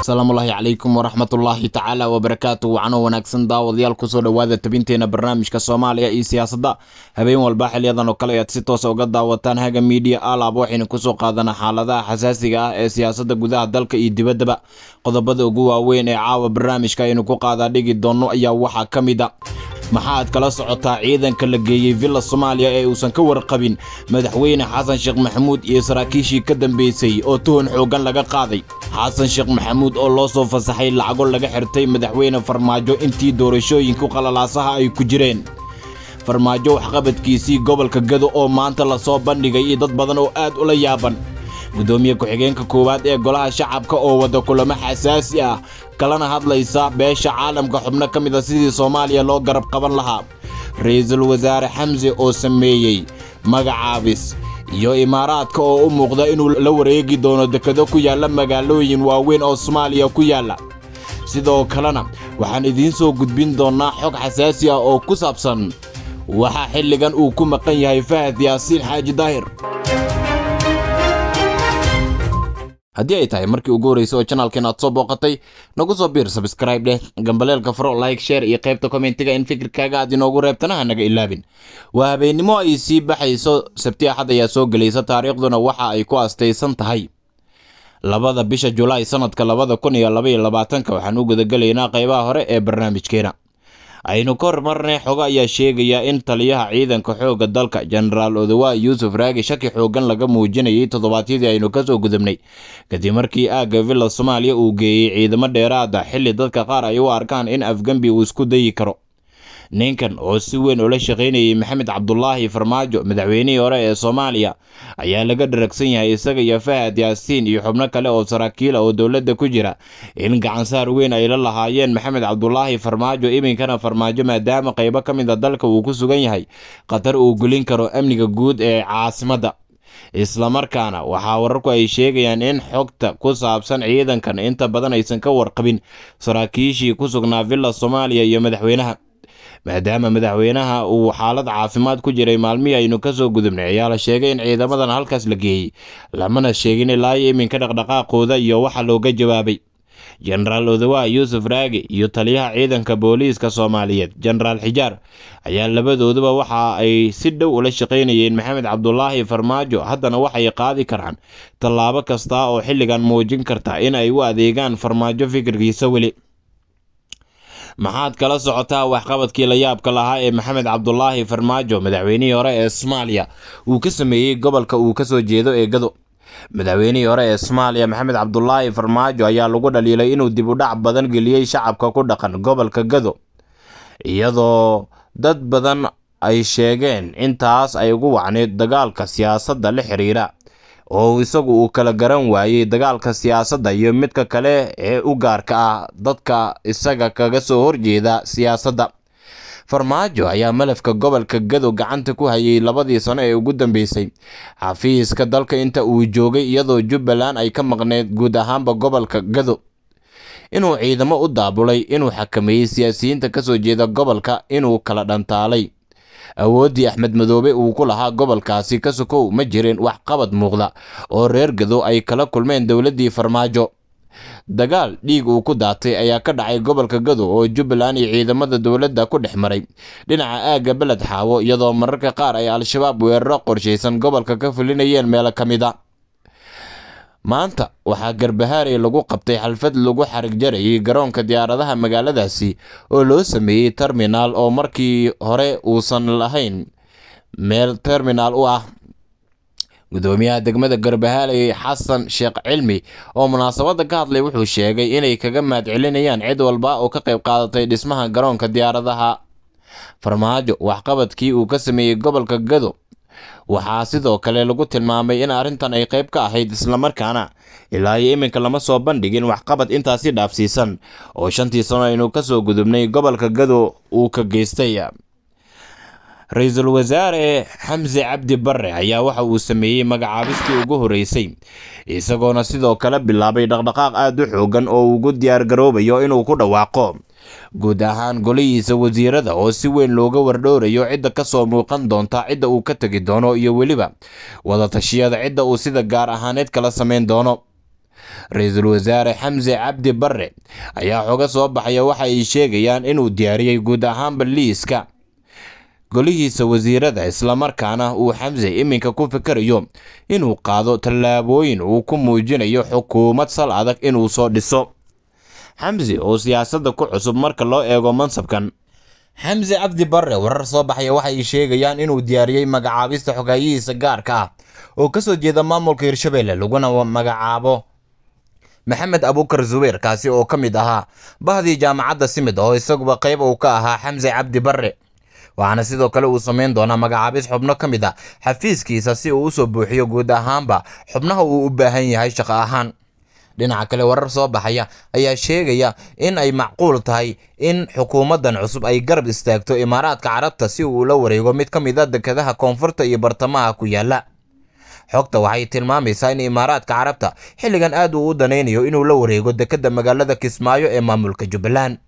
asalaamullaahi calaykum waraxmatullaahi tacaala wabarakaatu wacno wanaagsan daawadayaal kusoo dhowaada tabinteena barnaamijka soomaaliya iyo siyaasadda habeen walba xiliyadan oo kale ayaad si toosa ah uga daawataan haga media alaab waxaynu kusoo qaadanaa xaaladaha xasaasiga ah ee siyaasadda gudaha dalka iyo dibaddaba qodobada ugu waaweyn ee caawa barnaamijka aynu ku qaadaa dhigi doonno ayaa waxaa ka mid a ah maxaad kala socotaa ciidanka la geeyey villa soomaaliya ee uusan ka warqabin madaxweyne xasan sheekh maxamuud iyo saraakiishii ka dambaysay oo tuhun xooggan laga qaaday xasan sheekh maxamuud oo loo soo fasaxay lacago laga xirtay madaxweyne farmaajo intii doorashooyinku qalalaasaha ay ku jireen farmaajo waxqabadkiisii gobolka gado oo maanta la soo bandhigay iyo dad badan oo aad ula yaaban gudoomiye ku-xigeenka koowaad ee golaha shacabka oo wada kulamo xasaasi ah kalana hadlaysa beesha caalamka xubno ka mid a ah sidii soomaaliya loo garab qaban lahaa ra-iisul wasaare xamse oo sameeyey magacaabis iyo imaaraadka oo u muuqda inuu la wareegi doono dekedo ku yaalla magaalooyin waaweyn oo soomaaliya ku yaalla sidoo kalena waxaan idiin soo gudbin doonnaa xog xasaasi ah oo ku saabsan waxaa xilligan uu ku maqan yahay fahad yaasiin xaaji daahir haddii ay tahay markii ugu horreysay oo janaalkeen aad soo booqatay nagu soo biir sabskraib dheh gambaleelka faro like share iyo qaybta kommentiga in fikirkaaga aad inoogu reebtana ha naga ilaabin waa habeennimo ay sii baxayso sabti axad ayaa soo gelaysa taariikhduna waxa ay ku astaysan tahay labada bisha julaay sannadka labada kun iyo laba iyo labaatanka waxaan u gudagelaynaa qaybaha hore ee barnaamijkeena aynu ka hormarnay xogo ayaa sheegaya in taliyaha ciidanka xoogga dalka jenaraal odowa yuusuf raagi shaki xooggan laga muujinayay toddobaadyadii aynu kasoo gudubnay kadib markii aagga villa soomaaliya uu geeyey ciidamo dheeraada ah, xilli dadka qaar ay u arkaan in afgambi uu isku dayi karo ninkan oo si weyn ula shaqaynayay maxamed cabdulaahi farmaajo madaxweynihii hore ee soomaaliya ayaa laga dharagsan yahay isaga iyo fahad yaasiin iyo xubno kale oo saraakiila ah oo dowladda ku jira in gacansaar weyn ay la lahaayeen maxamed cabdulaahi farmaajo iminkana farmaajo maadaama qaybo ka mid a ah dalka uu ku sugan yahay khatar uu gelin karo amniga guud ee caasimadda islamarkaana waxaa wararku ay sheegayaan in xogta ku saabsan ciidankan inta badan aysan ka warqabin saraakiishii ku sugnaa villa soomaaliya iyo madaxweynaha maadaama madaxweynaha uu xaalad caafimaad ku jiray maalmihii aynu kasoo gudubnay ayaa la sheegay in ciidamadan halkaas la geeyey lamana sheegin ilaa iyo iminka dhaqdhaqaaqooda iyo waxa looga jawaabay jenaraal odawa yuusuf raagi iyo taliyaha ciidanka booliiska soomaaliyeed jenaraal xijaar ayaa labadooduba waxa ay si dhow ula shaqaynayeen maxamed cabdulaahi farmaajo haddana waxay qaadi karaan tallaabo kasta oo xilligan muujin karta in ay u adeegaan farmaajo fikirkiisa weli maxaad kala socotaa waxqabadkii la yaabka lahaa ee maxamed cabdulaahi farmaajo madaxweynihii hore ee soomaaliya uu ka sameeyey gobolka uu ka soo jeedo ee gado madaxweynihii hore ee soomaaliya maxamed cabdulaahi farmaajo ayaa lagu dhaliilay inuu dib u dhac badan geliyey shacabka ku dhaqan gobolka gado iyadoo dad badan ay sheegeen intaas ay ugu wacnayd dagaalka siyaasadda la xiriira oo isagu uu kala garan waayey dagaalka siyaasadda iyo midka kale ee u gaarka ah dadka isaga kaga soo horjeeda siyaasadda farmaajo ayaa malafka gobolka gado gacanta ku hayay labadii sano ee ugu dambeysay xafiiska dalka inta uu joogay iyadoo jubbaland ay ka maqneyd guud ahaanba gobolka gado inuu ciidamo u daabulay inuu xakameeyey siyaasiyiinta kasoo jeeda gobolka inuu kala dhantaalay awooddii axmed madoobe uu ku lahaa gobolkaasi ka sokow ma jirin wax qabad muuqda oo reer gadow ay kala kulmeen dowladdii farmaajo dagaal dhiig uu ku daatay ayaa ka dhacay gobolka gado oo jubbaland iyo ciidamada dowladda ku dhex maray dhinaca aagga beled xaawo iyadoo mararka qaar ay al-shabaab weeraro qorshaysan gobolka ka fulinayeen meelo ka mid a ah. Maanta waxaa garbahaaraye lagu qabtay xalfad lagu xarig jarayay garoonka diyaaradaha magaaladaasi oo loo sameeyey terminaal oo markii hore uusan lahayn meel terminaal u ah. Gudoomiyaha degmada Garbahaalaye Xasan Sheekh Cilmi oo munaasabadda ka hadlay wuxuu sheegay inay kaga mahadcelinayaan cid walba oo ka qayb qaadatay dhismaha garoonka diyaaradaha. Farmaajo waxqabadkii uu ka sameeyey gobolka Gedo waxaa sidoo kale lagu tilmaamay in arrintan ay qayb ka ahayd islamarkaana ilaa iyo iminka lama soo bandhigin waxqabad intaasi dhaafsiisan oo shantii sano ka soo gudubnay gobolka gado uu ka geystay ra-iisul wasaare xamse cabdi barre ayaa waxa uu sameeyey magacaabistii ugu horreysay isagoona sidoo kale bilaabay dhaqdhaqaaq aad u xoogan oo ugu diyaargaroobayo inuu ku dhawaaqo guud ahaan golihiisa wasiirada oo si weyn looga wardhowrayo cidda kasoo muuqan doonta cidda uu ka tegi doono iyo weliba wadatashiyada cidda uu sida gaar ahaaneed kala samayn doono ra-iisul wasaare xamse cabdi barre ayaa xoga soo baxaya waxa ay sheegayaan inuu diyaariyey guud ahaanba liiska golihiisa wasiirada islamarkaana uu xamse iminka ku fikirayo inuu qaado tallaabooyin uu ku muujinayo xukuumad sal adag inuu soo dhiso xamsi oo siyaasadda ku cusub marka loo eego mansabkan xamse cabdi barre warar soo baxaya waxay sheegayaan inuu diyaariyey magacaabista xogaayihiisa gaarka ah oo ka soo jeeda maamulka hirshabelle laguna magacaabo maxamed abuukar zubeyr kaasi oo ka mid ahaa bahdii jaamacadda simid oo isaguba qayb uu ka ahaa xamse cabdi barre waxaana sidoo kale uu samayn doonaa magacaabis xubno ka mid a ah xafiiskiisa si uu u soo buuxiyo guud ahaanba xubnaha uu u baahan yahay shaqo ahaan dhinaca kale warar soo baxaya ayaa sheegaya in ay macquul tahay in xukuumaddan cusub ay garab istaagto imaaraadka carabta si uu la wareego mid ka mid a ah dekadaha koonfurta iyo bartamaha ku yaalla xogta waxay tilmaamaysaa in imaaraadka carabta xilligan aad uu u danaynayo inuu la wareego dekedda magaalada kismaayo ee maamulka jubbaland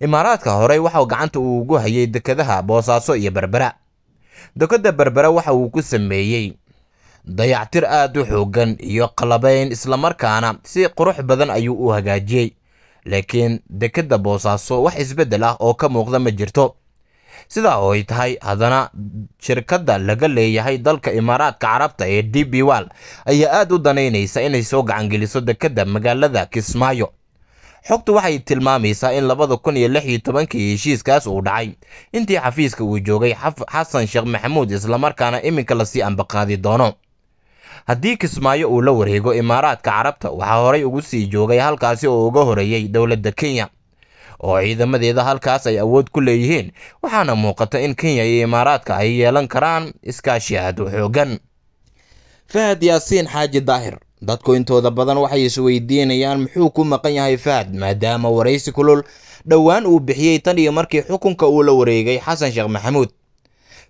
imaaraadka horey waxau gacanta uu ugu hayay dekedaha boosaaso iyo berbera dekedda berbera waxa uu ku sameeyey dayactir aad u xooggan iyo qalabayn islamarkaana si qurux badan ayuu u hagaajiyey laakiin dekedda boosaaso wax isbeddel ah oo ka muuqda ma jirto sidaa oy tahay haddana shirkadda laga leeyahay dalka imaaraadka carabta ee d b wall ayaa aad u danaynaysa inay soo gacangeliso dekedda magaalada kismaayo xogtu waxay tilmaamaysaa in labada kun iyo lix iyo tobankii heshiiskaas uu dhacay intii xafiiska uu joogay xasan sheekh maxamuud islamarkaana iminka lasii ambaqaadi doono haddii kismaayo uu la wareego imaaraadka carabta waxaa horay ugu sii joogay halkaasi oo uga horeeyey dowladda kenya oo ciidamadeeda halkaas ay awood ku leeyihiin waxaana muuqata in kenya iyo imaaraadka ay yeelan karaan iskaashi aado xoogan fahad yaasiin xaaji daahir dadku intooda badan waxay isweydiinayaan muxuu ku maqan yahay fahad maadaama waraysi kulul dhowaan uu bixiyey tan iyo markii xukunka uu la wareegay xasan sheekh maxamuud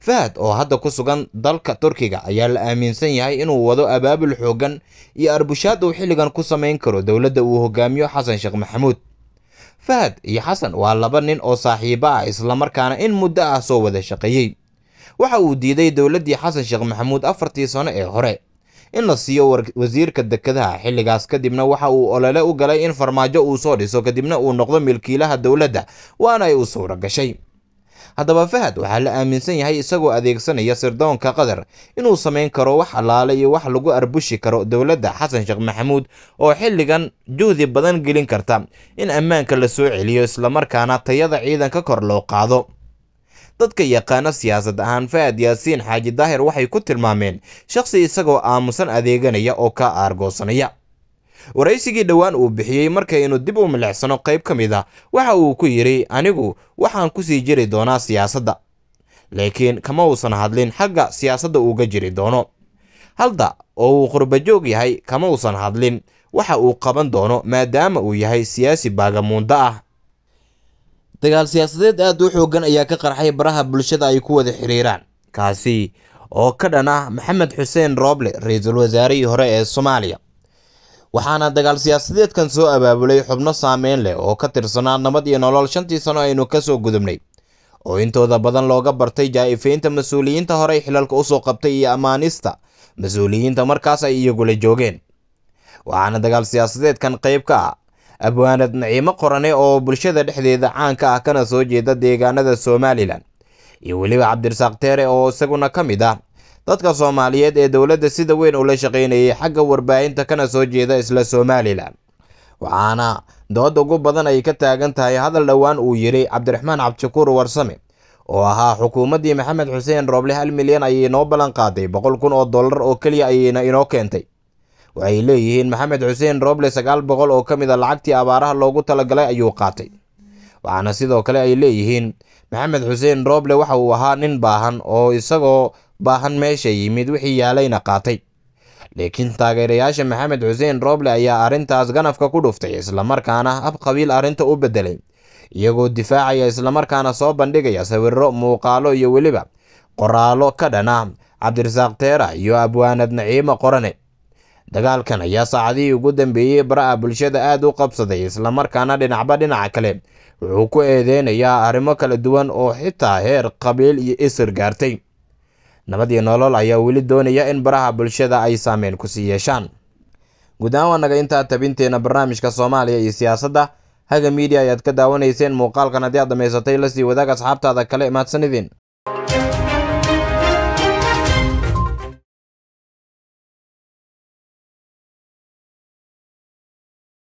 fahad oo hadda ku sugan dalka turkiga ayaa la aaminsan yahay inuu wado abaabul xooggan iyo arbushaad uu xilligan ku samayn karo dowladda uu hogaamiyo xasan sheekh maxamuud fahad iyo xasan waa laba nin oo saaxiibo ah islamarkaana in muddo ah soo wada shaqeeyey waxa uu diiday dowladdii xasan sheekh maxamuud afartii sano ee hore in la siiyo wasiirka dekedaha xilligaas kadibna waxa uu olole u galay in farmaajo uu soo dhiso kadibna uu noqdo milkiilaha dowladda waana ay u suura gashay haddaba fahad waxaa la aaminsan yahay isagoo adeegsanaya sirdoonka qadar inuu samayn karo wax allaale iyo wax lagu arbushi karo dowladda xasan sheekh maxamuud oo xilligan juhdi badan gelin karta in ammaanka la soo celiyo islamarkaana tayada ciidanka kor loo qaado dadka yaqaana siyaasad ahaan fahad yaasiin xaaji daahir waxay ku tilmaameen shakhsi isagoo aamusan adeeganaya oo ka aargoosanaya waraysigii dhowaan uu bixiyey marka inuu dib u milicsano qayb ka mid a waxa uu ku yidhi anigu waxaan ku sii jiri doonaa siyaasadda laakiin kama uusan hadlin xagga siyaasadda uuga jiri doono halda oo uu qurbajoog yahay kama uusan hadlin waxa uu qaban doono maadaama uu yahay siyaasi baagamuunda ah dagaal siyaasadeed aad u xoogan ayaa ka qarxay baraha bulshada ay ku wada xiriiraan kaasi oo ka dhan ah maxamed xuseen rooble ra-iisul wasaarihii hore ee soomaaliya waxaana dagaal siyaasadeedkan soo abaabulay xubno saameyn leh oo ka tirsanaa nabad iyo nolol shantii sano aynu ka soo gudubnay oo intooda badan looga bartay jaa mas-uuliyiinta horey xilalka usoo qabtay iyo ammaanista mas-uuliyiinta markaas ay iyagula joogeen waxaana dagaal siyaasadeedkan qayb ka ah abwaanad naciimo qorane oo bulshada dhexdeeda caanka ah kana soo jeeda deegaanada somalilan iyo weliba cabdirasaaq teere oo isaguna ka mid ah dadka soomaaliyeed ee dowladda sida weyn ula shaqaynayay xagga warbaahinta kana soo jeeda isla somalilan waxaana dood ugu badan ay ka taagan tahay hadal dhowaan uu yidhi cabdiraxmaan cabdishakuur warsame oo ahaa xukuumaddii maxamed xuseen rooble hal milyan ayay inoo ballan qaaday boqol kun oo dollar oo keliya ayayna inoo keentay waxay leeyihiin maxamed xuseen rooble sagaal boqol oo ka mid a ah lacagtii abaaraha loogu talagalay ayuu qaatay waxaana sidoo kale ay leeyihiin maxamed xuseen rooble waxa uu ahaa nin baahan oo isagoo baahan meesha yimid wixii yaalayna qaatay laakiin taageerayaasha maxamed xuseen rooble ayaa arrintaas ganafka ku dhuftay islamarkaana abqabiil arrinta u beddelay iyagoo difaacaya islamarkaana soo bandhigaya sawirro muuqaalo iyo weliba qoraalo ka dhana cabdirasaaq teera iyo abwaanad naciimo qorane dagaalkan ayaa saacadihii ugu dambeeyey bara'a bulshada aad u qabsaday islamarkaana dhinacba dhinaca kale wuxuu ku eedeynayaa arrimo kala duwan oo xitaa heer qabiil iyo isir gaartay nabadii iyo nolol ayaa weli doonaya in baraha bulshada ay saameyn kusii yeeshaan guud ahaan waa naga intaa tabinteenna barnaamijka soomaaliya iyo siyaasadda haga miidiya ayaad ka daawanayseen muuqaalkan haddii aad la sii wadaag asxaabtaada kale imaadsanidin